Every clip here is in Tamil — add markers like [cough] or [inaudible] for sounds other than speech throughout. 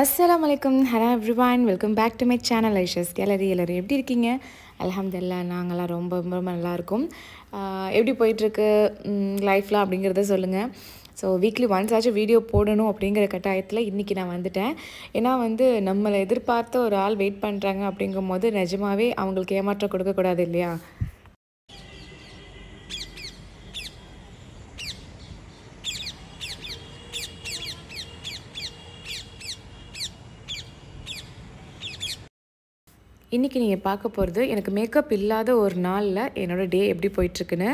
அஸ்லாம் வலைக்கம் hello everyone welcome back to my channel Aisha's gallery எல்லோரும் எப்படி இருக்கீங்க அலமதுல்லா நாங்களாம் ரொம்ப ரொம்ப நல்லாயிருக்கும் எப்படி போயிட்டுருக்கு லைஃப்பில் அப்படிங்கிறத சொல்லுங்கள் ஸோ வீக்லி ஒன்ஸ் ஆச்சும் வீடியோ போடணும் அப்படிங்கிற கட்டாயத்தில் இன்றைக்கி நான் வந்துட்டேன் ஏன்னா வந்து நம்மளை எதிர்பார்த்த ஒரு ஆள் வெயிட் பண்ணுறாங்க அப்படிங்கும் போது நிஜமாகவே அவங்களுக்கு ஏமாற்றம் கொடுக்கக்கூடாது இல்லையா இன்றைக்கி நீங்கள் பார்க்க போகிறது எனக்கு மேக்கப் இல்லாத ஒரு நாளில் என்னோடய டே எப்படி போயிட்டுருக்குன்னு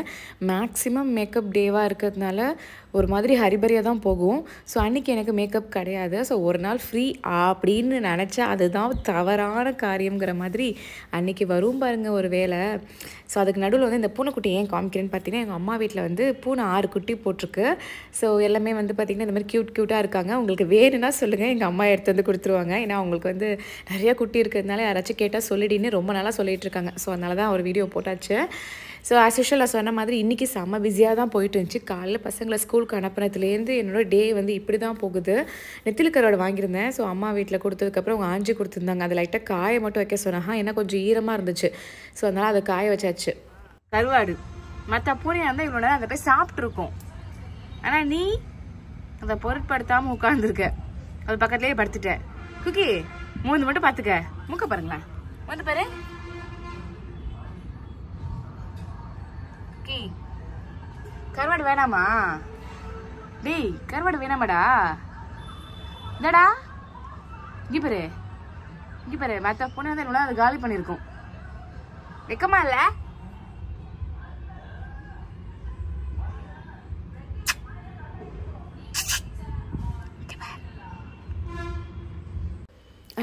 மேக்ஸிமம் மேக்கப் டேவாக இருக்கிறதுனால ஒரு மாதிரி ஹரிபரியாக தான் போகும் ஸோ அன்றைக்கி எனக்கு மேக்கப் கிடையாது ஸோ ஒரு நாள் ஃப்ரீ அப்படின்னு நினச்சா அதுதான் தவறான காரியங்கிற மாதிரி அன்றைக்கி வரும் பாருங்கள் ஒரு வேலை ஸோ அதுக்கு நடுவில் வந்து இந்த பூனைக்குட்டி ஏன் காமிக்கிறேன்னு பார்த்தீங்கன்னா எங்கள் அம்மா வீட்டில் வந்து பூனை ஆறு குட்டி போட்டிருக்கு ஸோ எல்லாமே வந்து பார்த்திங்கன்னா இந்த மாதிரி க்யூட் க்யூட்டாக இருக்காங்க உங்களுக்கு வேணும்னா சொல்லுங்கள் எங்கள் அம்மா எடுத்து வந்து கொடுத்துருவாங்க ஏன்னா அவங்களுக்கு வந்து நிறையா குட்டி இருக்கிறதுனால யாராச்சும் கேட்டால் சொல்லிடின்னு ரொம்ப நாளாக சொல்லிகிட்டு இருக்காங்க ஸோ அதனால தான் ஒரு வீடியோ போட்டாச்சு ஸோ ஆஸ் யூஷுவல் நான் சொன்ன மாதிரி இன்றைக்கி செம்ம பிஸியாக தான் போயிட்டு இருந்துச்சு காலையில் பசங்களை ஸ்கூலுக்கு அனுப்புனதுலேருந்து என்னோடய டே வந்து இப்படி தான் போகுது நெத்திலிக்கரோட வாங்கியிருந்தேன் ஸோ அம்மா வீட்டில் கொடுத்ததுக்கப்புறம் அவங்க ஆஞ்சி கொடுத்துருந்தாங்க அது லைட்டாக காய மட்டும் வைக்க சொன்னாங்க ஏன்னா கொஞ்சம் ஈரமாக இருந்துச்சு ஸோ அதனால் அதை காய வச்சாச்சு கருவாடு மற்ற பூரியாக இருந்தால் இவ்வளோ நேரம் அதை போய் சாப்பிட்ருக்கோம் ஆனால் நீ அதை பொருட்படுத்தாமல் உட்காந்துருக்க அது பக்கத்துலேயே படுத்துட்டேன் குக்கி மூணு மட்டும் பார்த்துக்க மூக்க பாருங்களேன் வந்து பாரு கருவாடு வேணாமா டேய் கருவாடு வேணாமாடா இந்தடா இங்கே பாரு இங்கே பாரு மற்ற பொண்ணு வந்து என்னோட அது காலி பண்ணியிருக்கோம் வைக்கமா இல்லை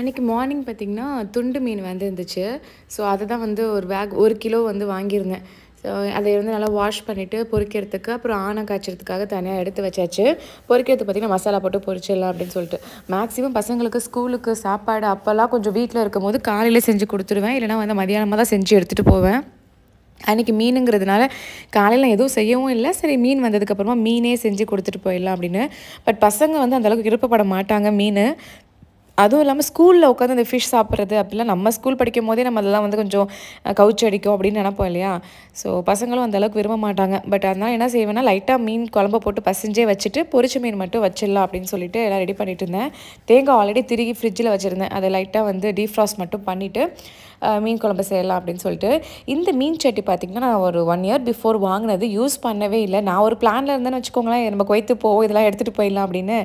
அன்றைக்கி மார்னிங் பார்த்திங்கன்னா துண்டு மீன் வந்து இருந்துச்சு ஸோ அதை தான் வந்து ஒரு பேக் ஒரு கிலோ வந்து வாங்கியிருந்தேன் ஸோ அதை வந்து நல்லா வாஷ் பண்ணிவிட்டு பொறிக்கிறதுக்கு அப்புறம் ஆணை காய்ச்சறதுக்காக தனியாக எடுத்து வச்சாச்சு பொறிக்கிறதுக்கு பார்த்திங்கன்னா மசாலா போட்டு பொறிச்சிடலாம் அப்படின்னு சொல்லிட்டு மேக்ஸிமம் பசங்களுக்கு ஸ்கூலுக்கு சாப்பாடு அப்போல்லாம் கொஞ்சம் வீட்டில் இருக்கும் போது காலையில் செஞ்சு கொடுத்துருவேன் இல்லைனா வந்து மதியானமாக தான் செஞ்சு எடுத்துகிட்டு போவேன் அன்றைக்கி மீனுங்கிறதுனால காலையில் எதுவும் செய்யவும் இல்லை சரி மீன் வந்ததுக்கப்புறமா மீனே செஞ்சு கொடுத்துட்டு போயிடலாம் அப்படின்னு பட் பசங்க வந்து அந்தளவுக்கு விருப்பப்பட மாட்டாங்க மீன் அதுவும் இல்லாமல் ஸ்கூலில் உட்காந்து இந்த ஃபிஷ் சாப்பிட்றது அப்படிலாம் நம்ம ஸ்கூல் படிக்கும் போதே நம்ம அதெல்லாம் வந்து கொஞ்சம் கவுச்சு அடிக்கும் அப்படின்னு நினப்போம் இல்லையா ஸோ பசங்களும் அந்தளவுக்கு விரும்ப மாட்டாங்க பட் அதனால் என்ன செய்வேன்னா லைட்டாக மீன் குழம்பு போட்டு பசஞ்சே வச்சுட்டு பொரிச்ச மீன் மட்டும் வச்சிடலாம் அப்படின்னு சொல்லிட்டு எல்லாம் ரெடி பண்ணிட்டு இருந்தேன் தேங்காய் ஆல்ரெடி திருகி ஃப்ரிட்ஜில் வச்சுருந்தேன் அதை லைட்டாக வந்து டீஃப்ராஸ் மட்டும் பண்ணிவிட்டு மீன் குழம்பு செய்யலாம் அப்படின்னு சொல்லிட்டு இந்த மீன் சட்டி பார்த்திங்கன்னா நான் ஒரு ஒன் இயர் பிஃபோர் வாங்கினது யூஸ் பண்ணவே இல்லை நான் ஒரு பிளானில் இருந்தேன்னு வச்சுக்கோங்களேன் நம்ம கொய்த்து போ இதெல்லாம் எடுத்துகிட்டு போயிடலாம் அப்படின்னு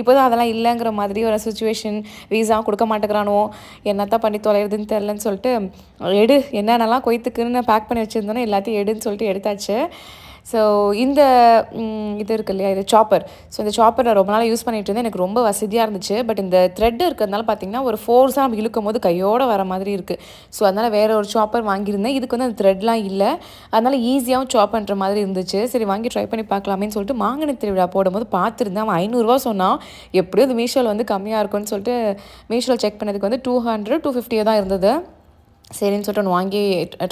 இப்போ தான் அதெல்லாம் இல்லைங்கிற மாதிரி ஒரு சுச்சுவேஷன் வீசா கொடுக்க மாட்டேங்கிறானோ என்னத்தான் பண்ணி தொலைகிறதுன்னு தெரிலன்னு சொல்லிட்டு எடு என்னென்னலாம் கொய்த்துக்குன்னு பேக் பண்ணி வச்சுருந்தோன்னா எல்லாத்தையும் எடுன்னு சொல்லிட்டு எடுத்தாச்சு ஸோ இந்த இது இருக்குது இல்லையா இது சாப்பர் ஸோ இந்த சாப்பர் நான் ரொம்ப நாள் யூஸ் பண்ணிகிட்டு இருந்தேன் எனக்கு ரொம்ப வசதியாக இருந்துச்சு பட் இந்த த்ரெட் இருக்கிறதுனால பார்த்திங்கன்னா ஒரு ஃபோர்ஸாக நம்ம இழுக்கும் போது கையோடு வர மாதிரி இருக்குது ஸோ அதனால் வேறு ஒரு சாப்பர் வாங்கியிருந்தேன் இதுக்கு வந்து அந்த த்ரெட்லாம் இல்லை அதனால் ஈஸியாகவும் சாப் பண்ணுற மாதிரி இருந்துச்சு சரி வாங்கி ட்ரை பண்ணி பார்க்கலாமேன்னு சொல்லிட்டு மாங்கனி திருவிழா போடும்போது பார்த்துருந்தேன் அவன் ஐநூறுரூவா சொன்னான் எப்படியோ அது மீஷோவில் வந்து கம்மியாக இருக்கும்னு சொல்லிட்டு மீஷோவில் செக் பண்ணதுக்கு வந்து டூ ஹண்ட்ரட் டூ ஃபிஃப்டியோ தான் இருந்தது சரின்னு சொல்லிட்டு ஒன்று வாங்கி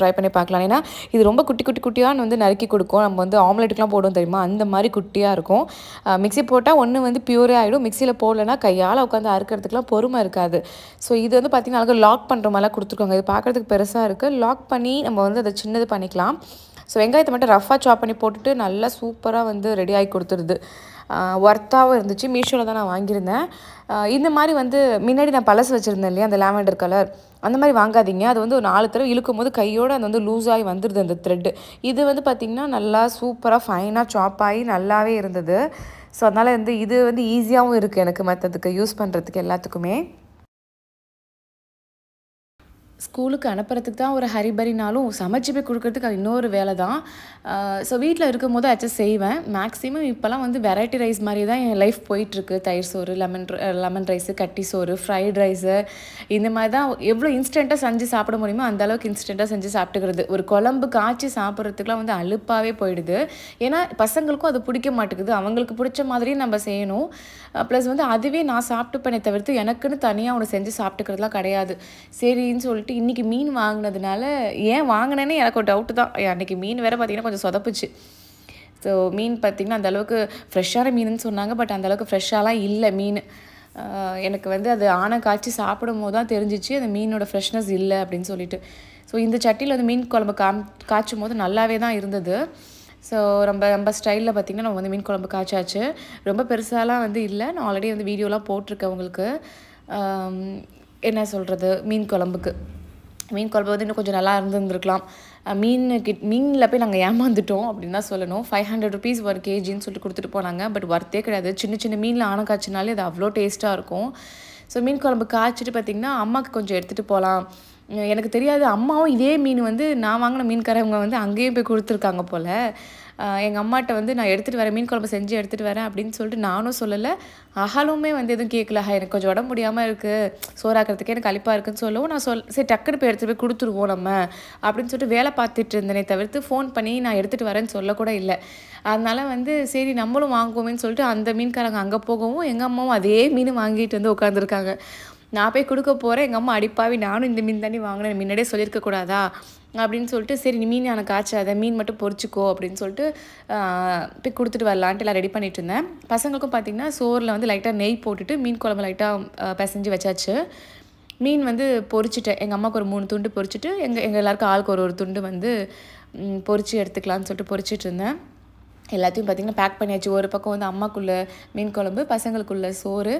ட்ரை பண்ணி பார்க்கலாம் ஏன்னா இது ரொம்ப குட்டி குட்டி குட்டியாக வந்து நறுக்கி கொடுக்கும் நம்ம வந்து ஆம்லெட்டுக்குலாம் போடும் தெரியுமா அந்த மாதிரி குட்டியாக இருக்கும் மிக்சி போட்டால் ஒன்று வந்து பியூரே ஆகிடும் மிக்சியில் போடலன்னா கையால் உட்காந்து அறுக்கிறதுக்குலாம் பொறுமை இருக்காது ஸோ இது வந்து பார்த்திங்கன்னா லாக் பண்ணுற மாதிரிலாம் கொடுத்துருக்கோங்க இது பார்க்குறதுக்கு பெருசாக இருக்குது லாக் பண்ணி நம்ம வந்து அதை சின்னது பண்ணிக்கலாம் ஸோ வெங்காயத்தை மட்டும் ரஃபாக சாப் பண்ணி போட்டுட்டு நல்லா சூப்பராக வந்து ரெடி ஆகி கொடுத்துருது ஒர்த்தாகவும் இருந்துச்சு மீஷோவில் தான் நான் வாங்கியிருந்தேன் இந்த மாதிரி வந்து முன்னாடி நான் பழசு வச்சுருந்தேன் இல்லையா அந்த லாவெண்டர் கலர் அந்த மாதிரி வாங்காதீங்க அது வந்து ஒரு நாலு தடவை இழுக்கும் போது கையோடு அது வந்து லூஸ் ஆகி வந்துடுது அந்த த்ரெட்டு இது வந்து பார்த்திங்கன்னா நல்லா சூப்பராக ஃபைனாக சாப் ஆகி நல்லாவே இருந்தது ஸோ அதனால் வந்து இது வந்து ஈஸியாகவும் இருக்குது எனக்கு மற்றதுக்கு யூஸ் பண்ணுறதுக்கு எல்லாத்துக்குமே ஸ்கூலுக்கு அனுப்புறதுக்கு தான் ஒரு ஹரிபரினாலும் சமைச்சு போய் கொடுக்குறதுக்கு அது இன்னொரு வேலை தான் ஸோ வீட்டில் இருக்கும் போது அச்சா செய்வேன் மேக்ஸிமம் இப்போலாம் வந்து வெரைட்டி ரைஸ் மாதிரி தான் என் லைஃப் போயிட்டுருக்கு தயிர் சோறு லெமன் லெமன் ரைஸு கட்டி சோறு ஃப்ரைட் ரைஸு இந்த மாதிரி தான் எவ்வளோ இன்ஸ்டண்ட்டாக செஞ்சு சாப்பிட முடியுமோ அந்த அளவுக்கு இன்ஸ்டண்ட்டாக செஞ்சு சாப்பிட்டுக்கிறது ஒரு குழம்பு காய்ச்சி சாப்பிட்றதுக்குலாம் வந்து அழுப்பாகவே போயிடுது ஏன்னா பசங்களுக்கும் அது பிடிக்க மாட்டேங்குது அவங்களுக்கு பிடிச்ச மாதிரியே நம்ம செய்யணும் ப்ளஸ் வந்து அதுவே நான் சாப்பிட்டுப்பேனே தவிர்த்து எனக்குன்னு தனியாக அவனை செஞ்சு சாப்பிட்டுக்கிறதுலாம் கிடையாது சரின்னு சொல்லிட்டு சொல்லிட்டு இன்றைக்கி மீன் வாங்கினதுனால ஏன் வாங்கினேன்னு எனக்கு ஒரு டவுட்டு தான் அன்றைக்கி மீன் வேறு பார்த்திங்கன்னா கொஞ்சம் சொதப்புச்சு ஸோ மீன் பார்த்திங்கன்னா அந்தளவுக்கு ஃப்ரெஷ்ஷான மீனுன்னு சொன்னாங்க பட் அந்தளவுக்கு ஃப்ரெஷ்ஷாலாம் இல்லை மீன் எனக்கு வந்து அது ஆனை காய்ச்சி சாப்பிடும் போது தான் தெரிஞ்சிச்சு அந்த மீனோட ஃப்ரெஷ்னஸ் இல்லை அப்படின்னு சொல்லிட்டு ஸோ இந்த சட்டியில் வந்து மீன் குழம்பு காம் காய்ச்சும் போது நல்லாவே தான் இருந்தது ஸோ ரொம்ப நம்ம ஸ்டைலில் பார்த்திங்கன்னா நம்ம வந்து மீன் குழம்பு காய்ச்சாச்சு ரொம்ப பெருசாலாம் வந்து இல்லை நான் ஆல்ரெடி வந்து வீடியோலாம் போட்டிருக்கேன் உங்களுக்கு என்ன சொல்கிறது மீன் குழம்புக்கு மீன் குழம்பு வந்து இன்னும் கொஞ்சம் நல்லா இருந்துருந்துருக்கலாம் மீன் கிட் மீனில் போய் நாங்கள் ஏமாந்துட்டோம் அப்படின்னு தான் சொல்லணும் ஃபைவ் ஹண்ட்ரட் ருபீஸ் ஒரு கேஜின்னு சொல்லிட்டு கொடுத்துட்டு போனாங்க பட் ஒர்த்தே கிடையாது சின்ன சின்ன மீனில் ஆன காய்ச்சினாலே அது அவ்வளோ டேஸ்ட்டாக இருக்கும் ஸோ மீன் குழம்பு காய்ச்சிட்டு பார்த்திங்கன்னா அம்மாவுக்கு கொஞ்சம் எடுத்துகிட்டு போகலாம் எனக்கு தெரியாது அம்மாவும் இதே மீன் வந்து நான் வாங்கின மீன்காரவங்க வந்து அங்கேயும் போய் கொடுத்துருக்காங்க போல் எங்கள் அம்மாட்ட வந்து நான் எடுத்துகிட்டு வரேன் மீன் குழம்பு செஞ்சு எடுத்துகிட்டு வரேன் அப்படின்னு சொல்லிட்டு நானும் சொல்லலை அகலுமே வந்து எதுவும் கேட்கல எனக்கு கொஞ்சம் உடம்பு முடியாமல் இருக்குது சோறாக்கிறதுக்கே எனக்கு அழிப்பாக இருக்குன்னு சொல்லவும் நான் சொல் சரி டக்குன்னு போய் எடுத்துகிட்டு போய் கொடுத்துருவோம் நம்ம அப்படின்னு சொல்லிட்டு வேலை பார்த்துட்டு இருந்தேனே தவிர்த்து ஃபோன் பண்ணி நான் எடுத்துகிட்டு வரேன்னு சொல்லக்கூட இல்லை அதனால் வந்து சரி நம்மளும் வாங்குவோமேன்னு சொல்லிட்டு அந்த மீன்காரங்க அங்கே போகவும் எங்கள் அம்மாவும் அதே மீன் வாங்கிட்டு வந்து உட்காந்துருக்காங்க நான் போய் கொடுக்க போகிறேன் எங்கள் அம்மா அடிப்பாவி நானும் இந்த மீன் தண்ணி வாங்கினேன் முன்னாடியே சொல்லியிருக்கக்கூடாதா அப்படின்னு சொல்லிட்டு சரி நீ மீன் எனக்கு காய்ச்சாத மீன் மட்டும் பொறிச்சிக்கோ அப்படின்னு சொல்லிட்டு போய் கொடுத்துட்டு வரலான்ட்டு எல்லாம் ரெடி பண்ணிட்டு இருந்தேன் பசங்களுக்கும் பார்த்திங்கன்னா சோறில் வந்து லைட்டாக நெய் போட்டுட்டு மீன் குழம்பு லைட்டாக பிசைஞ்சு வச்சாச்சு மீன் வந்து பொறிச்சிட்டேன் எங்கள் அம்மாவுக்கு ஒரு மூணு துண்டு பொறிச்சிட்டு எங்கள் எங்கள் எல்லாருக்கும் ஆளுக்கு ஒரு ஒரு துண்டு வந்து பொறிச்சு எடுத்துக்கலான்னு சொல்லிட்டு பொறிச்சிட்டு இருந்தேன் எல்லாத்தையும் பார்த்திங்கன்னா பேக் பண்ணியாச்சு ஒரு பக்கம் வந்து அம்மாக்குள்ளே மீன் குழம்பு பசங்களுக்குள்ள சோறு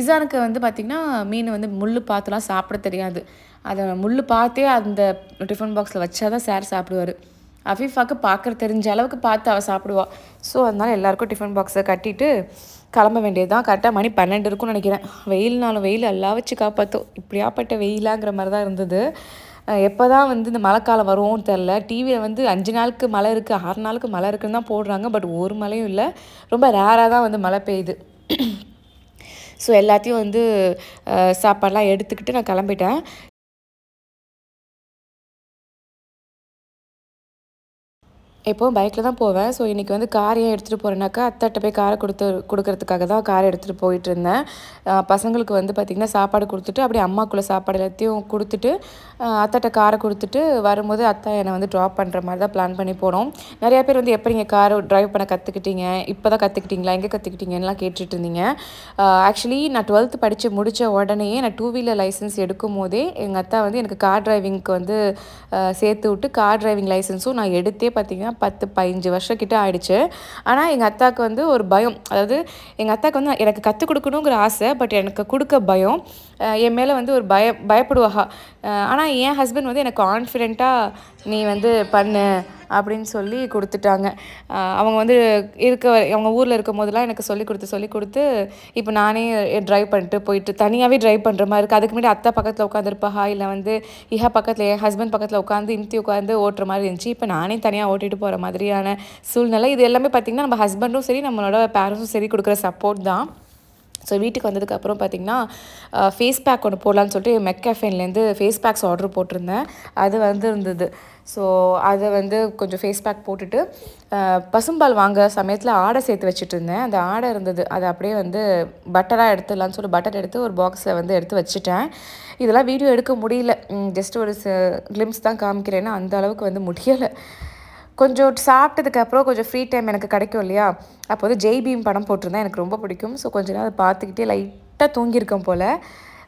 இசானுக்கு வந்து பார்த்திங்கன்னா மீன் வந்து முள் பார்த்துலாம் சாப்பிட தெரியாது அதை முள் பார்த்தே அந்த டிஃபன் பாக்ஸில் வச்சா தான் சார் சாப்பிடுவார் அஃபீஃபாவுக்கு பார்க்குற தெரிஞ்ச அளவுக்கு பார்த்து அவள் சாப்பிடுவாள் ஸோ அதனால் எல்லாேருக்கும் டிஃபன் பாக்ஸை கட்டிட்டு கிளம்ப வேண்டியது தான் கரெக்டாக மணி பன்னெண்டு இருக்கும்னு நினைக்கிறேன் வெயில்னாலும் வெயில் எல்லாம் வச்சு காப்பாற்றும் இப்படியாப்பட்ட வெயிலாங்கிற மாதிரி தான் இருந்தது எப்போ தான் வந்து இந்த மழைக்காலம் வரும்னு தெரில டிவியில் வந்து அஞ்சு நாளுக்கு மழை இருக்குது ஆறு நாளுக்கு மழை இருக்குன்னு தான் போடுறாங்க பட் ஒரு மழையும் இல்லை ரொம்ப ரேராக தான் வந்து மழை பெய்யுது ஸோ [clears throat] எல்லாத்தையும் வந்து சாப்பாடெலாம் எடுத்துக்கிட்டு நான் கிளம்பிட்டேன் எப்போவும் பைக்கில் தான் போவேன் ஸோ இன்றைக்கி வந்து கார் ஏன் எடுத்துகிட்டு போகிறேனாக்கா அத்தாட்ட போய் காரை கொடுத்து கொடுக்கறதுக்காக தான் கார் எடுத்துகிட்டு போயிட்டு இருந்தேன் பசங்களுக்கு வந்து பார்த்திங்கன்னா சாப்பாடு கொடுத்துட்டு அப்படியே அம்மாக்குள்ளே சாப்பாடு எல்லாத்தையும் கொடுத்துட்டு அத்தாட்ட காரை கொடுத்துட்டு வரும்போது அத்தா என்னை வந்து ட்ராப் பண்ணுற மாதிரி தான் பிளான் பண்ணி போனோம் நிறையா பேர் வந்து எப்போ நீங்கள் கார் ட்ரைவ் பண்ண கற்றுக்கிட்டீங்க இப்போ தான் கற்றுக்கிட்டீங்களா எங்கே கற்றுக்கிட்டீங்கலாம் கேட்டுட்டு இருந்தீங்க ஆக்சுவலி நான் டுவெல்த்து படித்து முடித்த உடனேயே நான் டூ வீலர் லைசன்ஸ் எடுக்கும் போதே எங்கள் அத்தா வந்து எனக்கு கார் டிரைவிங்க்கு வந்து சேர்த்து விட்டு கார் டிரைவிங் லைசன்ஸும் நான் எடுத்தே பார்த்திங்கன்னா பார்த்தீங்கன்னா பத்து பதினஞ்சு வருஷம் கிட்டே ஆயிடுச்சு ஆனால் எங்கள் அத்தாவுக்கு வந்து ஒரு பயம் அதாவது எங்கள் அத்தாவுக்கு வந்து எனக்கு கற்றுக் கொடுக்கணுங்கிற ஆசை பட் எனக்கு கொடுக்க பயம் என் மேலே வந்து ஒரு பய பயப்படுவாக ஆனால் என் ஹஸ்பண்ட் வந்து எனக்கு கான்ஃபிடெண்ட்டாக நீ வந்து பண்ணு அப்படின்னு சொல்லி கொடுத்துட்டாங்க அவங்க வந்து இருக்க அவங்க ஊரில் இருக்கும் போதெல்லாம் எனக்கு சொல்லி கொடுத்து சொல்லி கொடுத்து இப்போ நானே ட்ரைவ் பண்ணிட்டு போயிட்டு தனியாகவே ட்ரைவ் பண்ணுற மாதிரி இருக்குது அதுக்கு முன்னாடி அத்தை பக்கத்தில் உட்காந்துருப்பாஹா இல்லை வந்து இஹா பக்கத்தில் என் ஹஸ்பண்ட் பக்கத்தில் உட்காந்து இந்தி உட்காந்து ஓட்டுற மாதிரி இருந்துச்சு இப்போ நானே தனியாக ஓட்டிகிட்டு போகிற மாதிரியான சூழ்நிலை இது எல்லாமே பார்த்திங்கன்னா நம்ம ஹஸ்பண்டும் சரி நம்மளோட பேரண்ட்ஸும் சரி கொடுக்குற சப்போர்ட் தான் ஸோ வீட்டுக்கு வந்ததுக்கப்புறம் பார்த்தீங்கன்னா ஃபேஸ் பேக் ஒன்று போடலான்னு சொல்லிட்டு மெக்கஃபேன்லேருந்து ஃபேஸ் பேக்ஸ் ஆர்டர் போட்டிருந்தேன் அது வந்து இருந்தது ஸோ அதை வந்து கொஞ்சம் ஃபேஸ் பேக் போட்டுட்டு பசும்பால் வாங்க சமயத்தில் ஆடை சேர்த்து வச்சுட்டு இருந்தேன் அந்த ஆடை இருந்தது அதை அப்படியே வந்து பட்டராக எடுத்துடலான்னு சொல்லி பட்டர் எடுத்து ஒரு பாக்ஸில் வந்து எடுத்து வச்சுட்டேன் இதெல்லாம் வீடியோ எடுக்க முடியல ஜஸ்ட் ஒரு கிளிம்ஸ் தான் காமிக்கிறேன்னா அந்த அளவுக்கு வந்து முடியலை கொஞ்சம் சாப்பிட்டதுக்கப்புறம் கொஞ்சம் ஃப்ரீ டைம் எனக்கு கிடைக்கும் இல்லையா அப்போ வந்து ஜெய்பீம் படம் போட்டிருந்தேன் எனக்கு ரொம்ப பிடிக்கும் ஸோ கொஞ்ச நேரம் அதை பார்த்துக்கிட்டே லைட்டாக தூங்கியிருக்கோம் போல்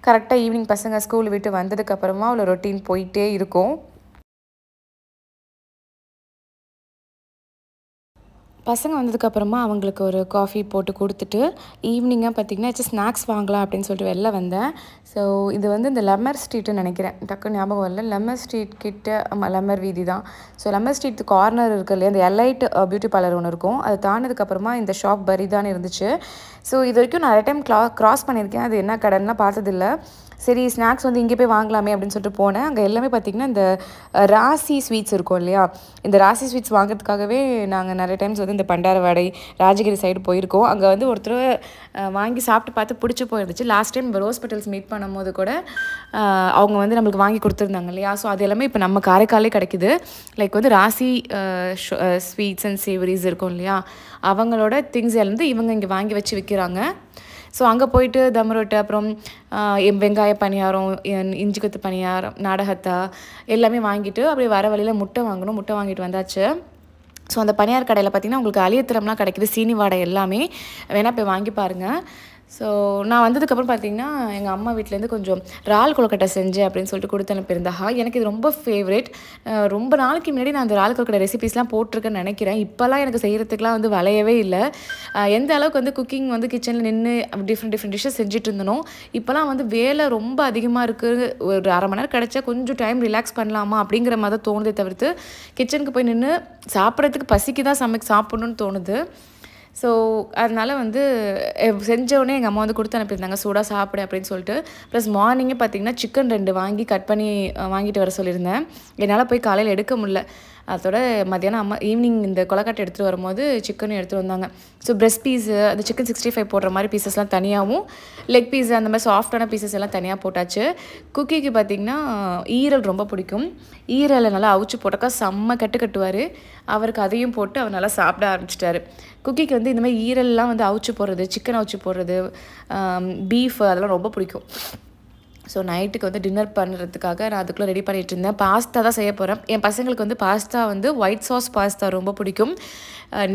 கரெக்டாக ஈவினிங் பசங்க ஸ்கூல் விட்டு வந்ததுக்கப்புறமா அவ்வளோ ரொட்டீன் போயிட்டே இருக்கும் பசங்க வந்ததுக்கப்புறமா அவங்களுக்கு ஒரு காஃபி போட்டு கொடுத்துட்டு ஈவினிங்காக பார்த்திங்கன்னா ஏதாச்சும் ஸ்நாக்ஸ் வாங்கலாம் அப்படின்னு சொல்லிட்டு வெளில வந்தேன் ஸோ இது வந்து இந்த லெமர் ஸ்ட்ரீட்டுன்னு நினைக்கிறேன் டக்கு ஞாபகம் வரல லெமர் ஸ்ட்ரீட் கிட்ட லெமர் வீதி தான் ஸோ லெமர் ஸ்ட்ரீட் கார்னர் இருக்கு இல்லையா இந்த எலைட் பியூட்டி பார்லர் ஒன்று இருக்கும் அது தாண்டதுக்கப்புறமா இந்த ஷாப் பரிதான் இருந்துச்சு ஸோ இது வரைக்கும் நிறைய டைம் க்ளா க்ராஸ் பண்ணியிருக்கேன் அது என்ன கடைன்னா பார்த்ததில்லை சரி ஸ்நாக்ஸ் வந்து இங்கே போய் வாங்கலாமே அப்படின்னு சொல்லிட்டு போனேன் அங்கே எல்லாமே பார்த்திங்கன்னா இந்த ராசி ஸ்வீட்ஸ் இருக்கும் இல்லையா இந்த ராசி ஸ்வீட்ஸ் வாங்குறதுக்காகவே நாங்கள் நிறைய டைம்ஸ் வந்து இந்த பண்டாரவாடை ராஜகிரி சைடு போயிருக்கோம் அங்கே வந்து ஒருத்தர் வாங்கி சாப்பிட்டு பார்த்து பிடிச்சி போயிருந்துச்சு last time Rose hospitals meet பண்ணும்போது கூட அவங்க வந்து நம்மளுக்கு வாங்கி கொடுத்துருந்தாங்க இல்லையா ஸோ அது எல்லாமே இப்போ நம்ம காரைக்காலே கிடைக்குது லைக் வந்து ராசி ஸ்வீட்ஸ் அண்ட் சேவரிஸ் இருக்கும் இல்லையா அவங்களோட திங்ஸ் எல்லாம் இவங்க இங்கே வாங்கி வச்சு விற்கிறாங்க ஸோ அங்கே போயிட்டு தம் ரொட்டி அப்புறம் வெங்காய பணியாரம் இஞ்சி கொத்து பணியாரம் நாடகத்தா எல்லாமே வாங்கிட்டு அப்படியே வர வழியில் முட்டை வாங்கணும் முட்டை வாங்கிட்டு வந்தாச்சு ஸோ அந்த பணியார் கடையில் பார்த்திங்கன்னா உங்களுக்கு அழியத்திரம்லாம் கிடைக்கிது சீனி வாடை எல்லாமே வேணால் போய் வாங்கி பாருங்கள் ஸோ நான் வந்ததுக்கப்புறம் பார்த்தீங்கன்னா எங்கள் அம்மா வீட்டிலேருந்து கொஞ்சம் ரால் கொழுக்கட்டை செஞ்சேன் அப்படின்னு சொல்லிட்டு கொடுத்து அனுப்பியிருந்தா எனக்கு இது ரொம்ப ஃபேவரேட் ரொம்ப நாளைக்கு முன்னாடி நான் அந்த ரால் கொழுக்கட்டை ரெசிபிஸ்லாம் போட்டிருக்கேன்னு நினைக்கிறேன் இப்போல்லாம் எனக்கு செய்கிறதுக்குலாம் வந்து வளையவே இல்லை எந்த அளவுக்கு வந்து குக்கிங் வந்து கிச்சனில் நின்று டிஃப்ரெண்ட் டிஃப்ரெண்ட் டிஷ்ஷஸ் செஞ்சுட்டு இருந்தோம் இப்போலாம் வந்து வேலை ரொம்ப அதிகமாக இருக்குது ஒரு அரை மணி நேரம் கிடச்சா கொஞ்சம் டைம் ரிலாக்ஸ் பண்ணலாமா அப்படிங்கிற மாதிரி தான் தோணுதே தவிர்த்து கிச்சனுக்கு போய் நின்று சாப்பிட்றதுக்கு பசிக்கு தான் சமைக்க சாப்பிட்ணுன்னு தோணுது ஸோ அதனால் வந்து செஞ்சோடனே எங்கள் அம்மா வந்து கொடுத்து அனுப்பியிருந்தாங்க சூடாக சாப்பிடு அப்படின்னு சொல்லிட்டு ப்ளஸ் மார்னிங்கே பார்த்திங்கன்னா சிக்கன் ரெண்டு வாங்கி கட் பண்ணி வாங்கிட்டு வர சொல்லியிருந்தேன் என்னால் போய் காலையில் எடுக்க முடில அதோட மத்தியானம் அம்மா ஈவினிங் இந்த கொலக்காட்டை எடுத்துகிட்டு வரும்போது சிக்கனும் எடுத்துகிட்டு வந்தாங்க ஸோ பிரெஸ்ட் பீஸு அந்த சிக்கன் சிக்ஸ்டி ஃபைவ் போடுற மாதிரி பீசஸ்லாம் தனியாகவும் லெக் பீஸ் அந்த மாதிரி சாஃப்டான பீசஸ் எல்லாம் தனியாக போட்டாச்சு குக்கிக்கு பார்த்திங்கன்னா ஈரல் ரொம்ப பிடிக்கும் ஈரலை நல்லா அவிச்சு போட்டாக்கா செம்ம கட்டு கட்டுவார் அவருக்கு அதையும் போட்டு அவர் நல்லா சாப்பிட ஆரம்பிச்சிட்டாரு குக்கிக்கு வந்து இந்த மாதிரி ஈரல்லாம் வந்து அவிச்சு போடுறது சிக்கன் அவிச்சு போடுறது பீஃப் அதெல்லாம் ரொம்ப பிடிக்கும் ஸோ நைட்டுக்கு வந்து டின்னர் பண்ணுறதுக்காக நான் அதுக்குள்ளே ரெடி பண்ணிகிட்டு இருந்தேன் பாஸ்தா தான் செய்ய போகிறேன் என் பசங்களுக்கு வந்து பாஸ்தா வந்து ஒயிட் சாஸ் பாஸ்தா ரொம்ப பிடிக்கும்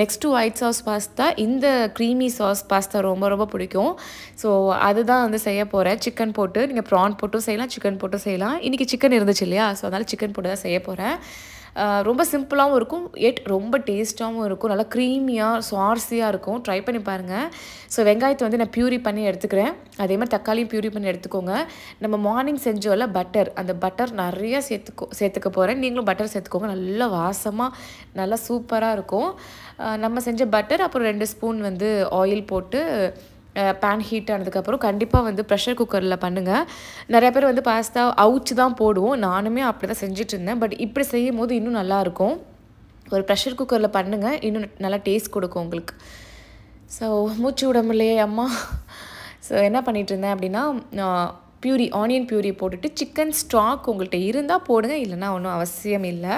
நெக்ஸ்ட்டு ஒயிட் சாஸ் பாஸ்தா இந்த க்ரீமி சாஸ் பாஸ்தா ரொம்ப ரொம்ப பிடிக்கும் ஸோ அதுதான் வந்து செய்ய போகிறேன் சிக்கன் போட்டு நீங்கள் ப்ரான் போட்டும் செய்யலாம் சிக்கன் போட்டும் செய்யலாம் இன்றைக்கி சிக்கன் இருந்துச்சு இல்லையா ஸோ அதனால் சிக்கன் போட்டு தான் செய்ய போகிறேன் ரொம்ப சிம்பிளாகவும் இருக்கும் எட் ரொம்ப டேஸ்ட்டாகவும் இருக்கும் நல்லா க்ரீமியாக சுவாரஸியாக இருக்கும் ட்ரை பண்ணி பாருங்கள் ஸோ வெங்காயத்தை வந்து நான் பியூரி பண்ணி எடுத்துக்கிறேன் அதே மாதிரி தக்காளியும் பியூரி பண்ணி எடுத்துக்கோங்க நம்ம மார்னிங் செஞ்சோல பட்டர் அந்த பட்டர் நிறையா சேர்த்துக்கோ சேர்த்துக்க போகிறேன் நீங்களும் பட்டர் சேர்த்துக்கோங்க நல்லா வாசமாக நல்லா சூப்பராக இருக்கும் நம்ம செஞ்ச பட்டர் அப்புறம் ரெண்டு ஸ்பூன் வந்து ஆயில் போட்டு பேன் ஹீட் ஆனதுக்கப்புறம் கண்டிப்பாக வந்து ப்ரெஷர் குக்கரில் பண்ணுங்கள் நிறைய பேர் வந்து பாஸ்தா அவுச்சு தான் போடுவோம் நானுமே அப்படி தான் செஞ்சுட்டு இருந்தேன் பட் இப்படி செய்யும் போது இன்னும் நல்லாயிருக்கும் ஒரு ப்ரெஷர் குக்கரில் பண்ணுங்கள் இன்னும் நல்லா டேஸ்ட் கொடுக்கும் உங்களுக்கு ஸோ மூச்சு விடமில்லையே அம்மா ஸோ என்ன பண்ணிகிட்ருந்தேன் இருந்தேன் அப்படின்னா பியூரி ஆனியன் பியூரி போட்டுட்டு சிக்கன் ஸ்டாக் உங்கள்கிட்ட இருந்தால் போடுங்க இல்லைன்னா ஒன்றும் அவசியம் இல்லை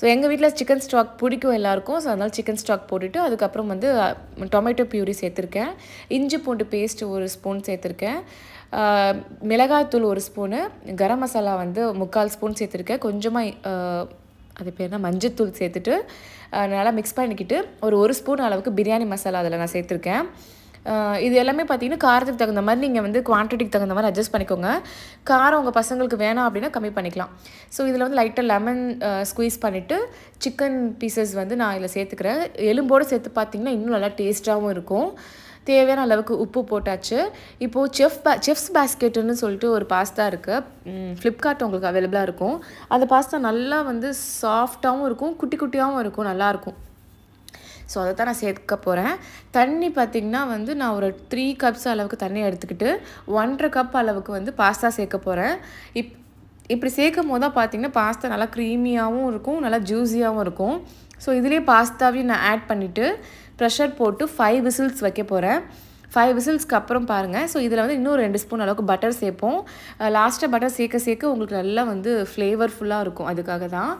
ஸோ எங்கள் வீட்டில் சிக்கன் ஸ்டாக் பிடிக்கும் எல்லாருக்கும் ஸோ அதனால் சிக்கன் ஸ்டாக் போட்டுட்டு அதுக்கப்புறம் வந்து டொமேட்டோ பியூரி சேர்த்துருக்கேன் இஞ்சி பூண்டு பேஸ்ட் ஒரு ஸ்பூன் சேர்த்துருக்கேன் மிளகாய்த்தூள் ஒரு ஸ்பூனு கரம் மசாலா வந்து முக்கால் ஸ்பூன் சேர்த்துருக்கேன் கொஞ்சமாக அது பேர் தான் மஞ்சத்தூள் சேர்த்துட்டு நல்லா மிக்ஸ் பண்ணிக்கிட்டு ஒரு ஒரு ஸ்பூன் அளவுக்கு பிரியாணி மசாலா அதில் நான் சேர்த்துருக்கேன் இது எல்லாமே பார்த்தீங்கன்னா காரத்துக்கு தகுந்த மாதிரி நீங்கள் வந்து குவான்டிட்டிக்கு தகுந்த மாதிரி அட்ஜஸ்ட் பண்ணிக்கோங்க காரம் உங்கள் பசங்களுக்கு வேணாம் அப்படின்னா கம்மி பண்ணிக்கலாம் ஸோ இதில் வந்து லைட்டாக லெமன் ஸ்குவீஸ் பண்ணிவிட்டு சிக்கன் பீசஸ் வந்து நான் இதில் சேர்த்துக்கிறேன் எலும்போடு சேர்த்து பார்த்தீங்கன்னா இன்னும் நல்லா டேஸ்ட்டாகவும் இருக்கும் தேவையான அளவுக்கு உப்பு போட்டாச்சு இப்போது செஃப் பே செஃப்ஸ் பேஸ்கெட்டுன்னு சொல்லிட்டு ஒரு பாஸ்தா இருக்குது ஃப்ளிப்கார்ட் உங்களுக்கு அவைலபிளாக இருக்கும் அந்த பாஸ்தா நல்லா வந்து சாஃப்டாகவும் இருக்கும் குட்டி குட்டியாகவும் இருக்கும் நல்லாயிருக்கும் ஸோ அதை தான் நான் சேர்க்க போகிறேன் தண்ணி பார்த்திங்கன்னா வந்து நான் ஒரு த்ரீ கப்ஸ் அளவுக்கு தண்ணி எடுத்துக்கிட்டு ஒன்றரை கப் அளவுக்கு வந்து பாஸ்தா சேர்க்க போகிறேன் இப் இப்படி சேர்க்கும் போது தான் பார்த்திங்கன்னா பாஸ்தா நல்லா க்ரீமியாகவும் இருக்கும் நல்லா ஜூஸியாகவும் இருக்கும் ஸோ இதிலே பாஸ்தாவையும் நான் ஆட் பண்ணிவிட்டு ப்ரெஷர் போட்டு ஃபைவ் விசில்ஸ் வைக்க போகிறேன் ஃபைவ் விசில்ஸ்க்கு அப்புறம் பாருங்கள் ஸோ இதில் வந்து இன்னும் ரெண்டு ஸ்பூன் அளவுக்கு பட்டர் சேர்ப்போம் லாஸ்ட்டாக பட்டர் சேர்க்க சேர்க்க உங்களுக்கு நல்லா வந்து ஃப்ளேவர்ஃபுல்லாக இருக்கும் அதுக்காக தான்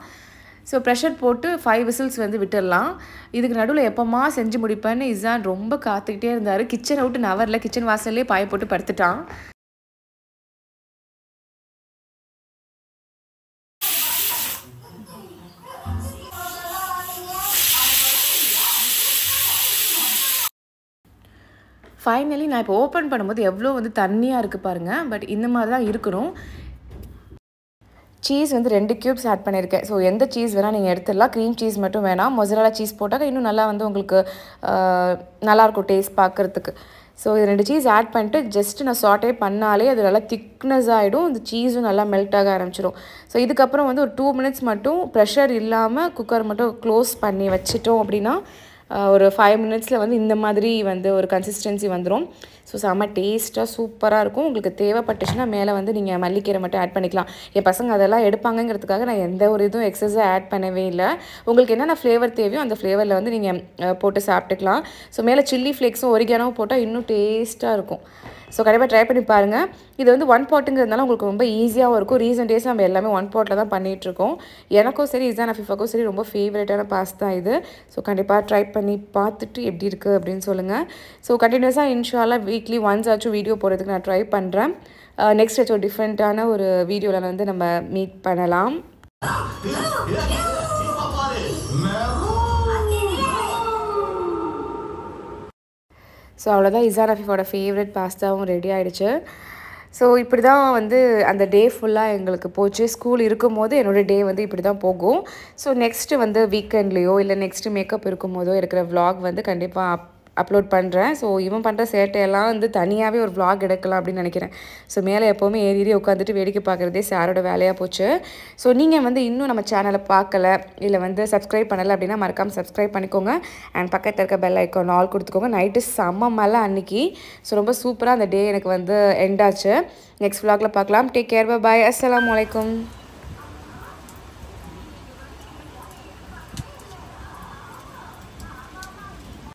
ஸோ ப்ரெஷர் போட்டு ஃபைவ் விசில்ஸ் வந்து விட்டுடலாம் இதுக்கு நடுவில் எப்போமா செஞ்சு முடிப்பேன்னு இசான் ரொம்ப காத்துக்கிட்டே இருந்தார் கிச்சன் அவுட்டு நவரில் கிச்சன் வாசல்லே பாய போட்டு படுத்துட்டான் ஃபைனலி நான் இப்போ ஓப்பன் பண்ணும்போது எவ்வளோ வந்து தண்ணியாக இருக்குது பாருங்கள் பட் இந்த மாதிரி தான் இருக்கணும் சீஸ் வந்து ரெண்டு க்யூப்ஸ் ஆட் பண்ணியிருக்கேன் ஸோ எந்த சீஸ் வேணால் நீங்கள் எடுத்துடலாம் க்ரீம் சீஸ் மட்டும் வேணாம் மொசரலா சீஸ் போட்டாக்க இன்னும் நல்லா வந்து உங்களுக்கு நல்லாயிருக்கும் டேஸ்ட் பார்க்குறதுக்கு ஸோ இது ரெண்டு சீஸ் ஆட் பண்ணிட்டு ஜஸ்ட்டு நான் சாட்டே பண்ணாலே அது நல்லா திக்னஸ் ஆகிடும் இந்த சீஸும் நல்லா மெல்ட் ஆக ஆரம்பிச்சிடும் ஸோ இதுக்கப்புறம் வந்து ஒரு டூ மினிட்ஸ் மட்டும் ப்ரெஷர் இல்லாமல் குக்கர் மட்டும் க்ளோஸ் பண்ணி வச்சிட்டோம் அப்படின்னா ஒரு ஃபைவ் மினிட்ஸில் வந்து இந்த மாதிரி வந்து ஒரு கன்சிஸ்டன்சி வந்துடும் ஸோ செம்ம டேஸ்ட்டாக சூப்பராக இருக்கும் உங்களுக்கு தேவைப்பட்டுச்சுன்னா மேலே வந்து நீங்கள் மல்லிக்கீரை மட்டும் ஆட் பண்ணிக்கலாம் என் பசங்க அதெல்லாம் எடுப்பாங்கங்கிறதுக்காக நான் எந்த ஒரு இதுவும் எக்ஸஸாக ஆட் பண்ணவே இல்லை உங்களுக்கு என்னென்ன ஃப்ளேவர் தேவையோ அந்த ஃப்ளேவரில் வந்து நீங்கள் போட்டு சாப்பிட்டுக்கலாம் ஸோ மேலே சில்லி ஃப்ளேக்ஸும் ஒரிகானவும் போட்டால் இன்னும் டேஸ்ட்டாக இருக்கும் ஸோ கண்டிப்பாக ட்ரை பண்ணி பாருங்கள் இது வந்து ஒன் பாட்டுங்கிறதுனால உங்களுக்கு ரொம்ப ஈஸியாகவும் இருக்கும் ரீசெண்ட் டேஸ் நம்ம எல்லாமே ஒன் பாட்டில் தான் பண்ணிகிட்ருக்கோம் எனக்கும் சரி இசான் அஃபிஃபாக்கும் சரி ரொம்ப ஃபேவரட்டான பாஸ் தான் இது ஸோ கண்டிப்பாக ட்ரை பண்ணி பார்த்துட்டு எப்படி இருக்குது அப்படின்னு சொல்லுங்கள் ஸோ கண்டினியூஸாக இன்ஷால்லாம் வீக்லி ஒன்ஸ் ஆச்சும் வீடியோ போகிறதுக்கு நான் ட்ரை பண்ணுறேன் நெக்ஸ்ட் uh, ஆச்சும் டிஃப்ரெண்ட்டான ஒரு வீடியோவில் வந்து நம்ம மீட் பண்ணலாம் ஸோ அவ்வளோதான் இசா ரஃபீஃபோட ஃபேவரட் பாஸ்தாவும் ரெடி ஆகிடுச்சு ஸோ இப்படி தான் வந்து அந்த டே ஃபுல்லாக எங்களுக்கு போச்சு ஸ்கூல் இருக்கும் போது என்னோடய டே வந்து இப்படி தான் போகும் ஸோ நெக்ஸ்ட்டு வந்து வீக்கெண்ட்லேயோ இல்லை நெக்ஸ்ட்டு மேக்கப் இருக்கும் போதோ இருக்கிற வ்ளாக் வந்து கண்டிப்பாக அப் அப்லோட் பண்ணுறேன் ஸோ இவன் பண்ணுற சேட்டையெல்லாம் வந்து தனியாகவே ஒரு விளாக் எடுக்கலாம் அப்படின்னு நினைக்கிறேன் ஸோ மேலே எப்போவுமே ஏறி ஏறி உட்காந்துட்டு வேடிக்கை பார்க்குறதே சாரோட வேலையாக போச்சு ஸோ நீங்கள் வந்து இன்னும் நம்ம சேனலை பார்க்கல இல்லை வந்து சப்ஸ்கிரைப் பண்ணலை அப்படின்னா மறக்காமல் சப்ஸ்கிரைப் பண்ணிக்கோங்க அண்ட் பக்கத்தில் இருக்க பெல் ஐக்கான் ஆல் கொடுத்துக்கோங்க நைட்டு செம்ம மேலே அன்னைக்கு ஸோ ரொம்ப சூப்பராக அந்த டே எனக்கு வந்து எண்ட் ஆச்சு நெக்ஸ்ட் விளாகில் பார்க்கலாம் டேக் கேர் பாய் அஸ்லாம் வலைக்கம்